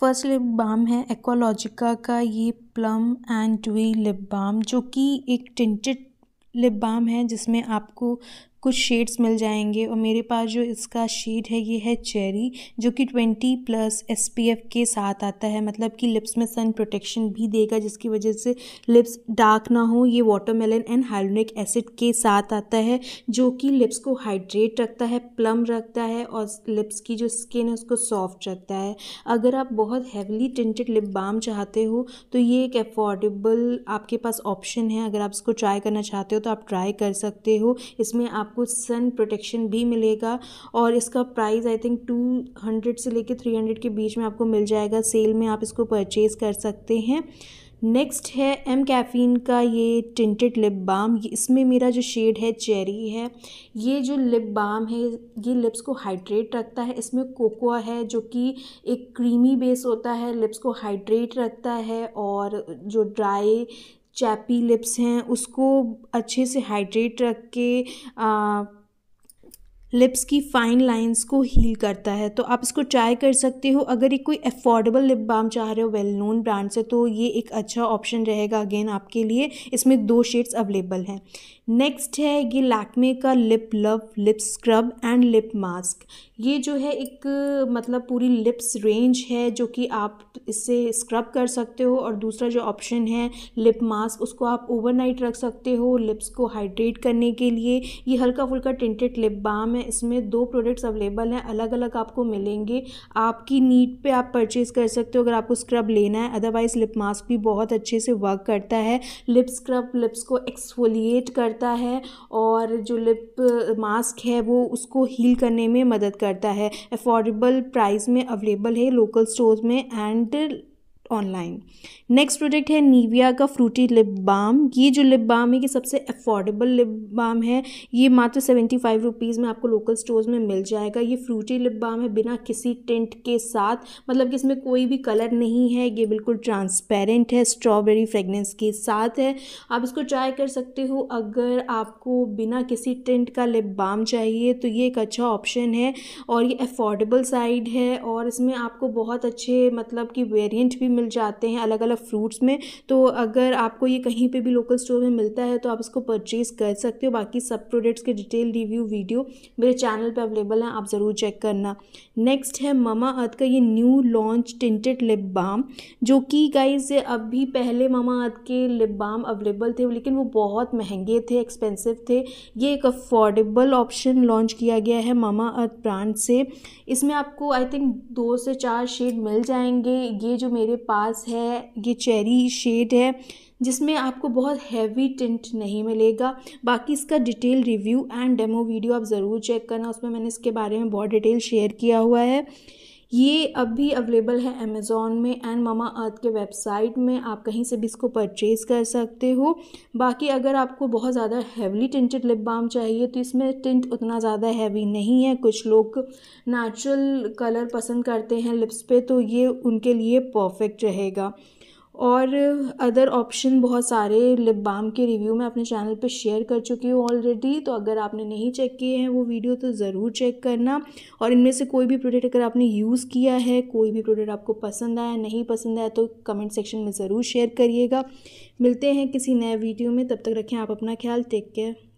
first lip balm है Aqualogica का ये plum and twee lip balm जो कि एक टिंटेड लिप बाम है जिसमें आपको कुछ शेड्स मिल जाएंगे और मेरे पास जो इसका शेड है ये है चेरी जो कि ट्वेंटी प्लस एस के साथ आता है मतलब कि लिप्स में सन प्रोटेक्शन भी देगा जिसकी वजह से लिप्स डार्क ना हो ये वाटरमेलन एंड हाइड्रोनिक एसिड के साथ आता है जो कि लिप्स को हाइड्रेट रखता है प्लम रखता है और लिप्स की जो स्किन है उसको सॉफ्ट रखता है अगर आप बहुत हैवली टिंटेड लिप बाम चाहते हो तो ये एक अफोर्डेबल आपके पास ऑप्शन है अगर आप इसको ट्राई करना चाहते हो तो आप ट्राई कर सकते हो इसमें आप आपको सन प्रोटेक्शन भी मिलेगा और इसका price I think two hundred से लेके थ्री हंड्रेड के बीच में आपको मिल जाएगा सेल में आप इसको परचेज़ कर सकते हैं नेक्स्ट है एम कैफ़ीन का ये टिंटेड लिप बाम इसमें मेरा जो शेड है चेरी है ये जो लिप बाम है ये लिप्स को हाइड्रेट रखता है इसमें कोकोआ है जो कि एक क्रीमी बेस होता है लिप्स को हाइड्रेट रखता है और जो ड्राई चैपी लिप्स हैं उसको अच्छे से हाइड्रेट रख के लिप्स की फ़ाइन लाइंस को हील करता है तो आप इसको ट्राई कर सकते हो अगर ये कोई अफोर्डेबल लिप बाम चाह रहे हो वेल नोन ब्रांड से तो ये एक अच्छा ऑप्शन रहेगा अगेन आपके लिए इसमें दो शेड्स अवेलेबल हैं नेक्स्ट है ये लैक्मे का lip love lip scrub and lip mask ये जो है एक मतलब पूरी लिप्स रेंज है जो कि आप इससे स्क्रब कर सकते हो और दूसरा जो ऑप्शन है लिप मास्क उसको आप ओवरनाइट रख सकते हो लिप्स को हाइड्रेट करने के लिए ये हल्का फुल्का टिंटेड लिप बाम है है इसमें दो प्रोडक्ट्स अवेलेबल हैं अलग अलग आपको मिलेंगे आपकी नीड पे आप परचेज़ कर सकते हो अगर आपको स्क्रब लेना है अदरवाइज़ लिप मास्क भी बहुत अच्छे से वर्क करता है लिप स्क्रब लिप्स को एक्सफोलिएट करता है और जो लिप मास्क है वो उसको हील करने में मदद करता है अफोर्डेबल प्राइस में अवेलेबल है लोकल स्टोर्स में एंड ऑनलाइन नेक्स्ट प्रोडक्ट है नीविया का फ्रूटी लिप बाम ये जो लिप बाम है ये सबसे अफोर्डेबल लिप बाम है ये मात्र सेवेंटी फाइव रुपीज़ में आपको लोकल स्टोर्स में मिल जाएगा ये फ्रूटी लिप बाम है बिना किसी टेंट के साथ मतलब कि इसमें कोई भी कलर नहीं है ये बिल्कुल ट्रांसपेरेंट है स्ट्रॉबेरी फ्रेगनेंस के साथ है आप इसको ट्राई कर सकते हो अगर आपको बिना किसी टेंट का लिप बाम चाहिए तो ये एक अच्छा ऑप्शन है और ये अफोर्डेबल साइड है और इसमें आपको बहुत अच्छे मतलब कि वेरियंट भी मिल मिल जाते हैं अलग अलग फ्रूट्स में तो अगर आपको ये कहीं पे भी लोकल स्टोर में मिलता है तो आप इसको परचेज़ कर सकते हो बाकी सब प्रोडक्ट्स के डिटेल रिव्यू वीडियो मेरे चैनल पे अवेलेबल हैं आप ज़रूर चेक करना नेक्स्ट है मामा अर्थ का ये new launch tinted lip balm जो कि गाइज अभी पहले मामा अर्थ के लिप बाम अवेलेबल थे लेकिन वो बहुत महंगे थे एक्सपेंसिव थे ये एक अफोर्डेबल ऑप्शन लॉन्च किया गया है मामा अर्थ ब्रांड से इसमें आपको आई थिंक दो से चार शेड मिल जाएंगे ये जो मेरे पास है ये चेरी शेड है जिसमें आपको बहुत हैवी टिंट नहीं मिलेगा बाकी इसका detail review and demo video आप ज़रूर चेक करना उसमें मैंने इसके बारे में बहुत डिटेल शेयर किया हुआ है ये अब भी अवेलेबल है अमेज़ोन में एंड मामा अर्थ के वेबसाइट में आप कहीं से भी इसको परचेज़ कर सकते हो बाकी अगर आपको बहुत ज़्यादा हैवली टिंटेड लिप बाम चाहिए तो इसमें टिंट उतना ज़्यादा हैवी नहीं है कुछ लोग नेचुरल कलर पसंद करते हैं लिप्स पे तो ये उनके लिए परफेक्ट रहेगा और अदर ऑप्शन बहुत सारे लिप बाम के रिव्यू मैं अपने चैनल पे शेयर कर चुकी हूँ ऑलरेडी तो अगर आपने नहीं चेक किए हैं वो वीडियो तो ज़रूर चेक करना और इनमें से कोई भी प्रोडक्ट अगर आपने यूज़ किया है कोई भी प्रोडक्ट आपको पसंद आया नहीं पसंद आया तो कमेंट सेक्शन में ज़रूर शेयर करिएगा मिलते हैं किसी नए वीडियो में तब तक रखें आप अपना ख्याल टेक केयर